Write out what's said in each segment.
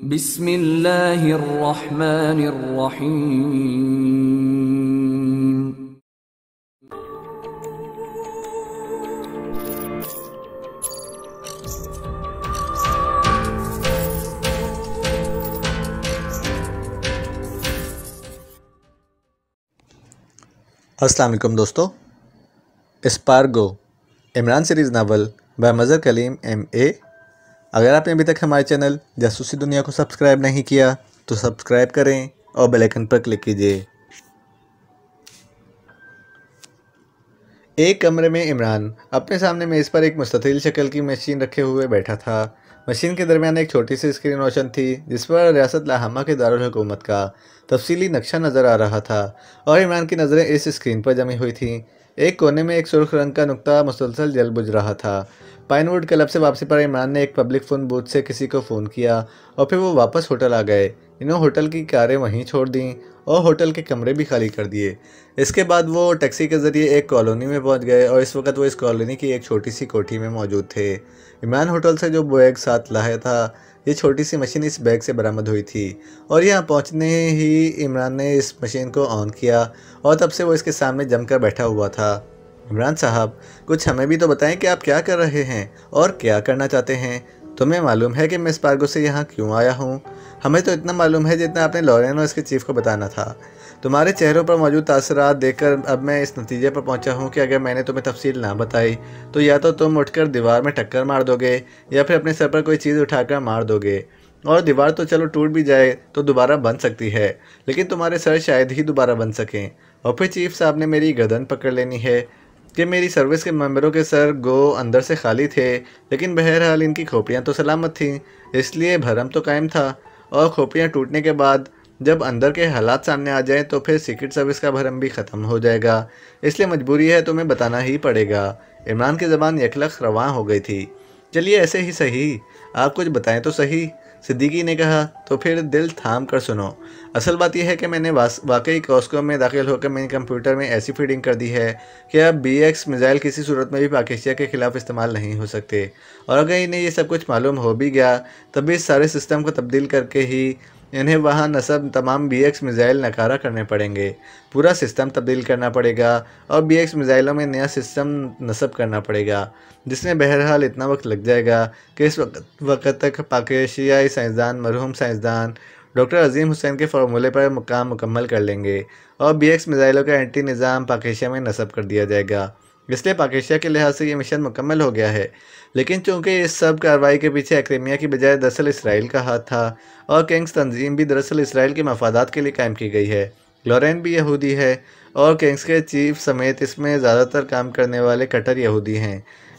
بسم الله الرحمن الرحيم السلام वालेकुम دوستو اسپارگو عمران series ناول by Mazhar کلیم ایم اے अगर आपने अभी तक हमारे चैनल जासूसी दुनिया को सब्सक्राइब नहीं किया तो सब्सक्राइब करें और बेल आइकन पर क्लिक कीजिए एक कमरे में इमरान अपने सामने मेज़ पर एक मुस्तिल शक्ल की मशीन रखे हुए बैठा था मशीन के दरमियान एक छोटी सी स्क्रीन रोशन थी जिस पर रियासत लाहमा के दारकूमत का तफसीली नक्शा नज़र आ रहा था और इमरान की नज़रें इस स्क्रीन पर जमी हुई थी एक कोने में एक सुर्ख रंग का नुकता मुसलसल जल बुझ रहा था पाइनवुड क्लब से वापसी पर इमरान ने एक पब्लिक फ़ोन बूथ से किसी को फ़ोन किया और फिर वो वापस होटल आ गए इन्होंने होटल की कारें वहीं छोड़ दी और होटल के कमरे भी खाली कर दिए इसके बाद वो टैक्सी के ज़रिए एक कॉलोनी में पहुंच गए और इस वक्त वो इस कॉलोनी की एक छोटी सी कोठी में मौजूद थे इमरान होटल से जो बैग साथ लाया था ये छोटी सी मशीन इस बैग से बरामद हुई थी और यहाँ पहुँचने ही इमरान ने इस मशीन को ऑन किया और तब से वो इसके सामने जमकर बैठा हुआ था इमरान साहब कुछ हमें भी तो बताएं कि आप क्या कर रहे हैं और क्या करना चाहते हैं तुम्हें मालूम है कि मैं स्पार्गो से यहाँ क्यों आया हूँ हमें तो इतना मालूम है जितना आपने लॉरेन और इसके चीफ को बताना था तुम्हारे चेहरों पर मौजूद तासरात देखकर अब मैं इस नतीजे पर पहुंचा हूं कि अगर मैंने तुम्हें तफसील ना बताई तो या तो तुम उठकर दीवार में टक्कर मार दोगे या फिर अपने सर पर कोई चीज़ उठाकर मार दोगे और दीवार तो चलो टूट भी जाए तो दोबारा बन सकती है लेकिन तुम्हारे सर शायद ही दोबारा बन सकें और फिर चीफ साहब ने मेरी गर्दन पकड़ लेनी है कि मेरी सर्विस के मेंबरों के सर गो अंदर से खाली थे लेकिन बहरहाल इनकी खोपड़ियाँ तो सलामत थीं इसलिए भरम तो कायम था और खोपड़ियाँ टूटने के बाद जब अंदर के हालात सामने आ जाएं तो फिर सीक्रेट सर्विस का भरम भी ख़त्म हो जाएगा इसलिए मजबूरी है तुम्हें बताना ही पड़ेगा इमरान की ज़बान यकलख रवान हो गई थी चलिए ऐसे ही सही आप कुछ बताएं तो सही सिद्दीकी ने कहा तो फिर दिल थाम कर सुनो असल बात यह है कि मैंने वाकई कॉस्को में दाखिल होकर मैंने कंप्यूटर में ऐसी फीडिंग कर दी है कि अब बी एक्स मिज़ाइल किसी सूरत में भी पाकिस्तान के खिलाफ इस्तेमाल नहीं हो सकते और अगर इन्हें यह सब कुछ मालूम हो भी गया तब भी इस सारे सिस्टम को तब्दील करके ही इन्हें वहाँ नसब तमाम बी एक्स मिज़ाइल नकारा करने पड़ेंगे पूरा सिस्टम तब्दील करना पड़ेगा और बी एक्स मिज़ाइलों में नया सिस्टम नसब करना पड़ेगा जिसमें बहरहाल इतना वक्त लग जाएगा कि इस वक्त वक्त तक पाकिस्तानी साइंसदान मरहूम साइंसदान डॉक्टर अजीम हुसैन के फार्मूले पर मुकाम मुकम्मल कर लेंगे और बी एक्स मिज़ाइलों का एंटी निज़ाम पाकिस्तान में नसब कर दिया जाएगा इसलिए पाकिस्तान के लिहाज से ये मिशन मुकम्मल हो गया है लेकिन चूंकि इस सब कार्रवाई के पीछे एक्रेमिया की बजाय दरअसल इसराइल का हाथ था और किंग्स तंजीम भी दरअसल इसराइल के मफादात के लिए कायम की गई है लॉरेन भी यहूदी है और किंग्स के चीफ समेत इसमें ज़्यादातर काम करने वाले कटर यहूदी हैं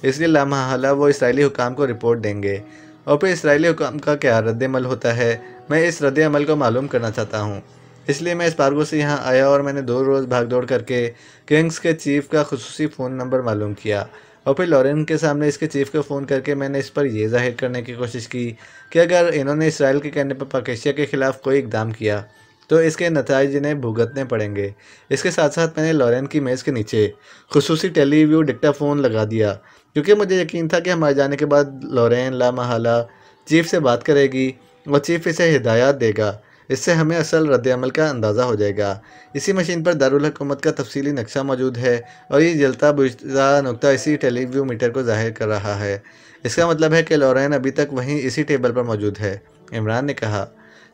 इसलिए लामा वो इसराइली हुकाम को रिपोर्ट देंगे और फिर इसराइली हुकाम का क्या रद्दमल होता है मैं इस रद्दमल को मालूम करना चाहता हूँ इसलिए मैं इस पार्गो से यहाँ आया और मैंने दो रोज़ भाग दौड़ करके किंग्स के चीफ का खसूसी फ़ोन नंबर मालूम किया और फिर लॉरेन के सामने इसके चीफ को फ़ोन करके मैंने इस पर यह जाहिर करने की कोशिश की कि अगर इन्होंने इसराइल के कहने पर पाकिस्तान के ख़िलाफ़ कोई इकदाम किया तो इसके नतज इन्हें भुगतने पड़ेंगे इसके साथ साथ मैंने लॉरेन की मेज़ के नीचे खसूसी टेलीव्यू डिक्टाफोन लगा दिया क्योंकि मुझे यकीन था कि हमारे जाने के बाद लॉरेन ला चीफ से बात करेगी और चीफ इसे हिदायत देगा इससे हमें असल रद्दमल का अंदाज़ा हो जाएगा इसी मशीन पर दारकूमत का तफसली नक्शा मौजूद है और ये जलता बुझता नुकता इसी टेलीव्यू मीटर को जाहिर कर रहा है इसका मतलब है कि लॉरेन अभी तक वहीं इसी टेबल पर मौजूद है इमरान ने कहा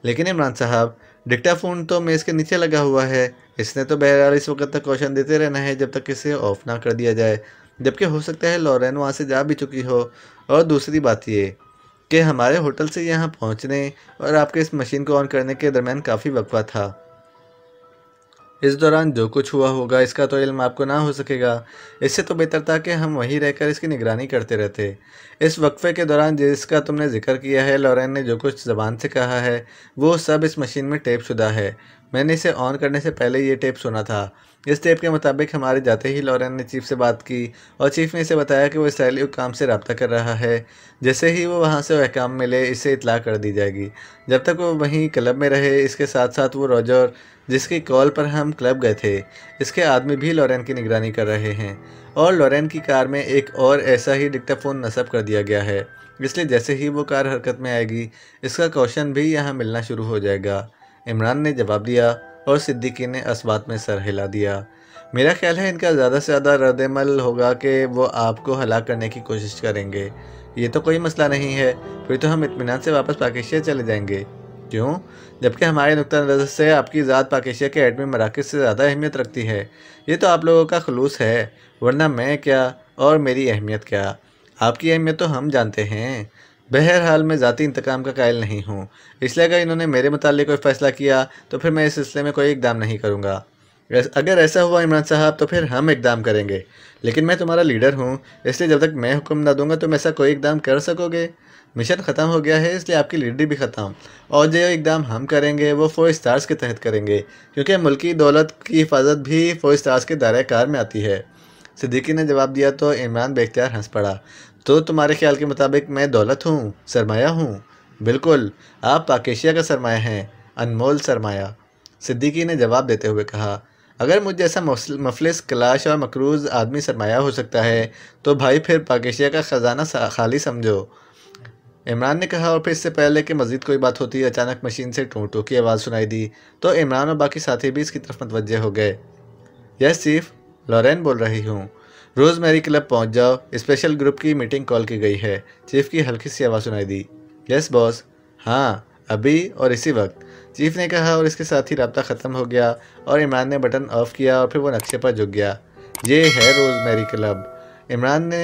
लेकिन इमरान साहब डिक्टाफोन तो मेज़ के नीचे लगा हुआ है इसने तो बहरहाल इस वक्त तक क्वेश्चन देते रहना है जब तक इसे ऑफ ना कर दिया जाए जबकि हो सकता है लॉरेन वहाँ से जा भी चुकी हो और दूसरी बात ये कि हमारे होटल से यहाँ पहुँचने और आपके इस मशीन को ऑन करने के दरमियान काफ़ी वक्फा था इस दौरान जो कुछ हुआ होगा इसका तो इल्म आपको ना हो सकेगा इससे तो बेहतर था कि हम वहीं रहकर इसकी निगरानी करते रहते इस वक्फे के दौरान जिसका तुमने जिक्र किया है लॉरेन ने जो कुछ ज़बान से कहा है वो सब इस मशीन में टेप शुदा है मैंने इसे ऑन करने से पहले ये टेप सुना था इस टेप के मुताबिक हमारे जाते ही लॉरेन ने चीफ से बात की और चीफ ने इसे बताया कि वो इसराइली काम से रबता कर रहा है जैसे ही वो वहाँ से अहकाम मिले इसे इतला कर दी जाएगी जब तक वो वहीं क्लब में रहे इसके साथ साथ वो रॉजर जिसकी कॉल पर हम क्लब गए थे इसके आदमी भी लॉरेन की निगरानी कर रहे हैं और लॉरेन की कार में एक और ऐसा ही डिक्टाफोन नस्ब कर दिया गया है इसलिए जैसे ही वो कार हरकत में आएगी इसका कौशन भी यहाँ मिलना शुरू हो जाएगा इमरान ने जवाब दिया और सिद्दीकी ने इस बात में सर हिला दिया मेरा ख्याल है इनका ज़्यादा से ज़्यादा रद्दमल होगा कि वो आपको हलाक करने की कोशिश करेंगे ये तो कोई मसला नहीं है फिर तो हम इतमान से वापस पाकिस्तान चले जाएंगे क्यों जबकि हमारे नुक़ा नज़र से आपकी ज़ात पाकिस्तान के एडमी मराकज़ से ज़्यादा अहमियत रखती है ये तो आप लोगों का खलूस है वरना मैं क्या और मेरी अहमियत क्या आपकी अहमियत तो हम जानते हैं बहरहाल मैं ज़ाती इंतकाम का कायल नहीं हूँ इसलिए अगर इन्होंने मेरे मुताल कोई फ़ैसला किया तो फिर मैं इस सिलसिले में कोई इकदाम नहीं करूँगा अगर ऐसा हुआ इमरान साहब तो फिर हम इकदाम करेंगे लेकिन मैं तुम्हारा लीडर हूँ इसलिए जब तक मैं हुक्म ना दूंगा तुम ऐसा कोई इकदाम कर सकोगे मिशन ख़त्म हो गया है इसलिए आपकी लीडरी भी ख़त्म और जो इकदाम हम करेंगे वो फोर स्टार्स के तहत करेंगे क्योंकि मुल्की दौलत की हिफाजत भी फोर स्टार्स के दायरे कार में आती है सिद्दीकी ने जवाब दिया तो इमरान बेख्तियार हंस पड़ा तो तुम्हारे ख्याल के मुताबिक मैं दौलत हूँ सरमाया हूँ बिल्कुल आप पाकेशिया का सरमाया हैं अनमोल सरमाया सिद्दीकी ने जवाब देते हुए कहा अगर मुझ जैसा मफलिस कलाश और मकरूज आदमी सरमाया हो सकता है तो भाई फिर पाकेशिया का ख़जाना खाली समझो इमरान ने कहा और फिर इससे पहले कि मज़ीद कोई बात होती अचानक मशीन से टूँ टू की आवाज़ सुनाई दी तो इमरान और बाकी साथी भी इसकी तरफ मतवजह हो गए यस चीफ लॉरेन बोल रही हूँ रोज़ मेरी क्लब पहुंच जाओ स्पेशल ग्रुप की मीटिंग कॉल की गई है चीफ की हल्की सी आवाज़ सुनाई दी यस बॉस हाँ अभी और इसी वक्त चीफ ने कहा और इसके साथ ही रबता ख़त्म हो गया और इमरान ने बटन ऑफ किया और फिर वो नक्शे पर झुक गया ये है रोज़ मेरी क्लब इमरान ने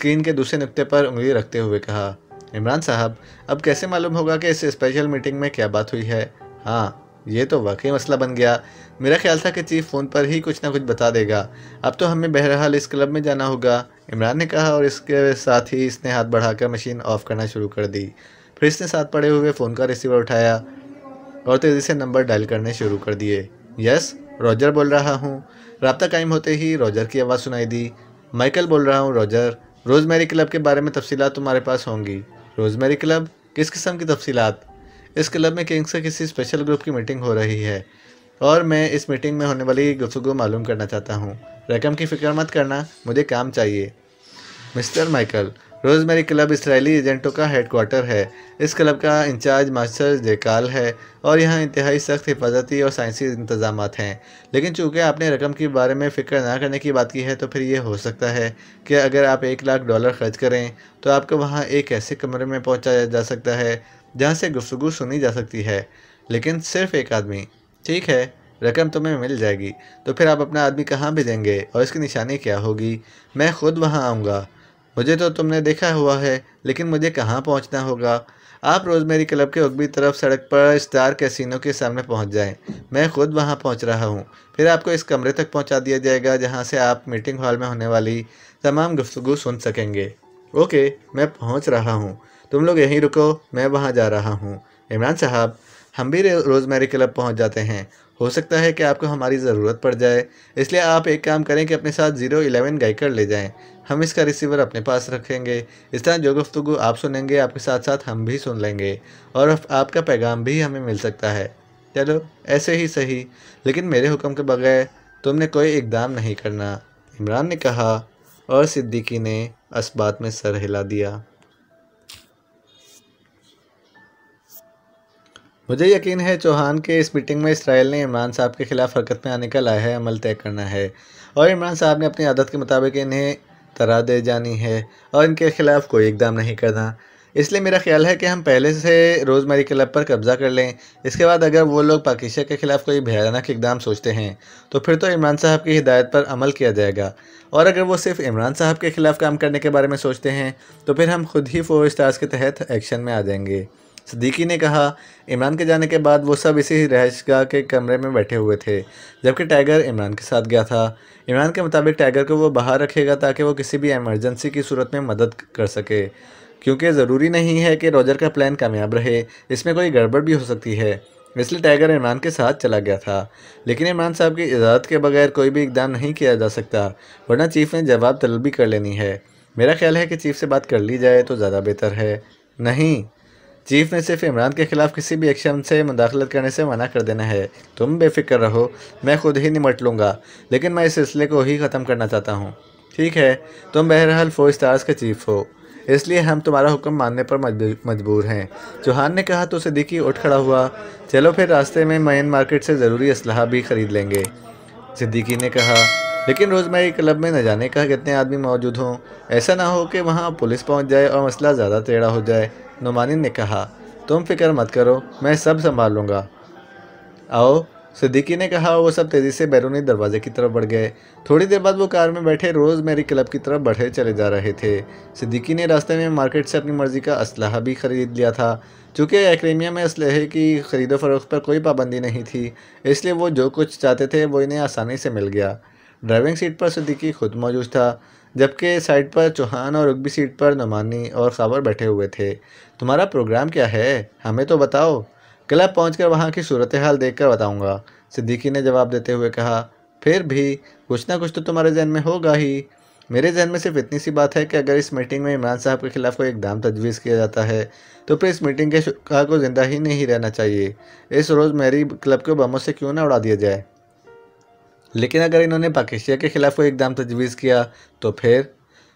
स्क्रीन के दूसरे नुकते पर उंगली रखते हुए कहा इमरान साहब अब कैसे मालूम होगा कि इस स्पेशल मीटिंग में क्या बात हुई है हाँ ये तो वाकई मसला बन गया मेरा ख्याल था कि चीफ फ़ोन पर ही कुछ ना कुछ बता देगा अब तो हमें बहरहाल इस क्लब में जाना होगा इमरान ने कहा और इसके साथ ही इसने हाथ बढ़ाकर मशीन ऑफ़ करना शुरू कर दी फिर इसने साथ पड़े हुए फ़ोन का रिसीवर उठाया और तेज़ी से नंबर डायल करने शुरू कर दिए यस रॉजर बोल रहा हूँ रबता कायम होते ही रॉजर की आवाज़ सुनाई दी माइकल बोल रहा हूँ रॉजर रोज़मेरी क्लब के बारे में तफसीत तुम्हारे पास होंगी रोज़मेरी क्लब किस किस्म की तफसीत इस क्लब में किंग्स का किसी स्पेशल ग्रुप की मीटिंग हो रही है और मैं इस मीटिंग में होने वाली गुफ्तु मालूम करना चाहता हूँ रकम की फ़िक्र मत करना मुझे काम चाहिए मिस्टर माइकल रोजमेरी क्लब इसराइली एजेंटों का हेडकोार्टर है इस क्लब का इंचार्ज मास्टर जेकाल है और यहाँ इंतहाई सख्त हिफाजती और साइंसी इंतजाम हैं लेकिन चूँकि आपने रकम के बारे में फ़िक्र ना करने की बात की है तो फिर ये हो सकता है कि अगर आप एक लाख डॉलर खर्च करें तो आपको वहाँ एक ऐसे कमरे में पहुँचाया जा सकता है जहाँ से गुफ्तु सुनी जा सकती है लेकिन सिर्फ एक आदमी ठीक है रकम तुम्हें मिल जाएगी तो फिर आप अपना आदमी कहाँ भेजेंगे और इसकी निशानी क्या होगी मैं खुद वहाँ आऊँगा मुझे तो तुमने देखा हुआ है लेकिन मुझे कहाँ पहुँचना होगा आप रोज़मेरी क्लब के उगबी तरफ सड़क पर स्टार कैसीनो के सामने पहुँच जाएँ मैं खुद वहाँ पहुँच रहा हूँ फिर आपको इस कमरे तक पहुँचा दिया जाएगा जहाँ से आप मीटिंग हॉल में होने वाली तमाम गुफ्तगु सुन सकेंगे ओके मैं पहुंच रहा हूँ तुम लोग यहीं रुको मैं वहाँ जा रहा हूँ इमरान साहब हम भी रोज़मेरी क्लब पहुँच जाते हैं हो सकता है कि आपको हमारी ज़रूरत पड़ जाए इसलिए आप एक काम करें कि अपने साथ ज़ीरो एलेवन गाइकर ले जाएं हम इसका रिसीवर अपने पास रखेंगे इस तरह जो गुफ्तु आप सुनेंगे आपके साथ साथ हम भी सुन लेंगे और आपका पैगाम भी हमें मिल सकता है चलो ऐसे ही सही लेकिन मेरे हुक्म के बगैर तुमने कोई इकदाम नहीं करना इमरान ने कहा और सिद्दीकी ने इस बात में सर हिला दिया मुझे यकीन है चौहान के इस मीटिंग में इसराइल ने इमरान साहब के खिलाफ हरकत में आने का है अमल तय करना है और इमरान साहब ने अपनी आदत के मुताबिक इन्हें तरा दे जानी है और इनके खिलाफ कोई इकदाम नहीं करना इसलिए मेरा ख्याल है कि हम पहले से रोज़मेरी क्लब पर कब्ज़ा कर लें इसके बाद अगर वो लोग पाकिस्तान के ख़िलाफ़ कोई भयानक इकदाम सोचते हैं तो फिर तो इमरान साहब की हिदायत पर अमल किया जाएगा और अगर वो सिर्फ इमरान साहब के ख़िलाफ़ काम करने के बारे में सोचते हैं तो फिर हम खुद ही फोर स्टार्स के तहत एक्शन में आ जाएंगे सदीकी ने कहा इमरान के जाने के बाद वो सब इसी रहशगाह के कमरे में बैठे हुए थे जबकि टाइगर इमरान के साथ गया था इमरान के मुताबिक टाइगर को वो बाहर रखेगा ताकि वो किसी भी इमरजेंसी की सूरत में मदद कर सके क्योंकि ज़रूरी नहीं है कि रॉजर का प्लान कामयाब रहे इसमें कोई गड़बड़ भी हो सकती है इसलिए टाइगर इमरान के साथ चला गया था लेकिन इमरान साहब की इजाज़त के बगैर कोई भी इकदाम नहीं किया जा सकता वरना चीफ़ ने जवाब तलब भी कर लेनी है मेरा ख्याल है कि चीफ़ से बात कर ली जाए तो ज़्यादा बेहतर है नहीं चीफ ने सिर्फ इमरान के खिलाफ किसी भी एक्शन से मुदाखलत करने से मना कर देना है तुम बेफिक्र रहो मैं खुद ही निमट लूँगा लेकिन मैं इस सिलसिले को ही ख़त्म करना चाहता हूँ ठीक है तुम बहरहाल फोर स्टार्स के चीफ हो इसलिए हम तुम्हारा हुक्म मानने पर मजबूर हैं चौहान ने कहा तो सदीकी उठ खड़ा हुआ चलो फिर रास्ते में मैन मार्केट से ज़रूरी असलाह भी ख़रीद लेंगे सिद्दीकी ने कहा लेकिन रोज़मर क्लब में न जाने का कितने आदमी मौजूद हों ऐसा ना हो कि वहाँ पुलिस पहुँच जाए और मसला ज़्यादा टेढ़ा हो जाए नुमानी ने कहा तुम फिक्र मत करो मैं सब संभाल लूँगा आओ सिद्दीकी ने कहा वो सब तेज़ी से बैरूनी दरवाजे की तरफ बढ़ गए थोड़ी देर बाद वो कार में बैठे रोज़ मेरी क्लब की तरफ बढ़े चले जा रहे थे सिद्दीकी ने रास्ते में मार्केट से अपनी मर्ज़ी का इसलह भी ख़रीद लिया था चूँकि एक्रेमिया में इसलहे की ख़रीदो फरोख्त पर कोई पाबंदी नहीं थी इसलिए वो जो कुछ चाहते थे वो इन्हें आसानी से मिल गया ड्राइविंग सीट पर सिद्दीकी खुद मौजूद था जबकि साइड पर चौहान और रुकबी सीट पर नुमानी और खबर बैठे हुए थे तुम्हारा प्रोग्राम क्या है हमें तो बताओ क्लब पहुंचकर वहां की सूरत हाल देख कर बताऊँगा सिद्दीकी ने जवाब देते हुए कहा फिर भी कुछ ना कुछ तो तुम्हारे जहन में होगा ही मेरे जहन में सिर्फ इतनी सी बात है कि अगर इस मीटिंग में इमरान साहब के खिलाफ कोई इकदाम तजवीज़ किया जाता है तो फिर इस मीटिंग के शुक्र को ज़िंदा ही नहीं रहना चाहिए इस रोज़ मेरी क्लब को बमों से क्यों ना उड़ा दिया जाए लेकिन अगर इन्होंने पाकिस्तान के खिलाफ कोई इकदाम तजवीज़ किया तो फिर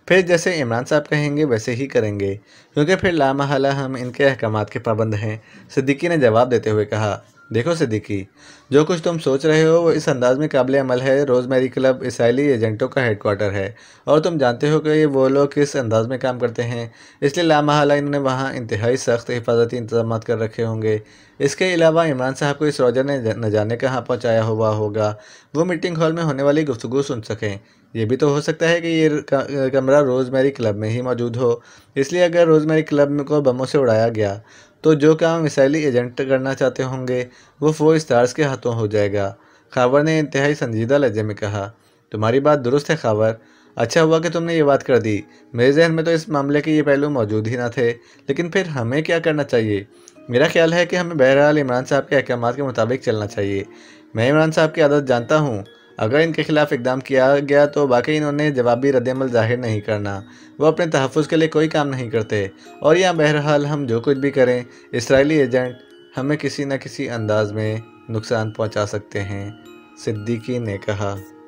फिर जैसे इमरान साहब कहेंगे वैसे ही करेंगे क्योंकि फिर लामहला हम इनके अहकाम के पाबंद हैं सिद्दीकी ने जवाब देते हुए कहा देखो सिद्दीकी जो कुछ तुम सोच रहे हो वो इस अंदाज में काबिल अमल है रोज़मेरी क्लब इसराइली एजेंटों का हेडकोार्टर है और तुम जानते हो कि वो लोग किस अंदाज में काम करते हैं इसलिए लामहला इन्होंने वहाँ इंतहाई सख्त हिफाजती इंतजाम कर रखे होंगे इसके अलावा इमरान साहब को इस रोजर ने न जाने कहाँ पहुँचाया हुआ होगा वो मीटिंग हॉल में होने वाली गुफ्तु सुन सकें ये भी तो हो सकता है कि ये कमरा रोज़मेरी क्लब में ही मौजूद हो इसलिए अगर रोज़मेरी क्लब में को बमों से उड़ाया गया तो जो काम मिसाइली एजेंट करना चाहते होंगे वो फोर स्टार्स के हाथों हो जाएगा खावर ने इंतहाई संजीदा लहजे में कहा तुम्हारी बात दुरुस्त है खावर अच्छा हुआ कि तुमने ये बात कर दी मेरे जहन में तो इस मामले के ये पहलू मौजूद ही ना थे लेकिन फिर हमें क्या करना चाहिए मेरा ख्याल है कि हमें बहरहाल इमरान साहब के अहकाम के मुताबिक चलना चाहिए मैं इमरान साहब की आदत जानता हूँ अगर इनके खिलाफ इकदाम किया गया तो बाकी इन्होंने जवाबी रद्दमल जाहिर नहीं करना वो अपने तहफ़ के लिए कोई काम नहीं करते और यहाँ बहरहाल हम जो कुछ भी करें इसराइली एजेंट हमें किसी न किसी अंदाज में नुकसान पहुँचा सकते हैं सिद्दीकी ने कहा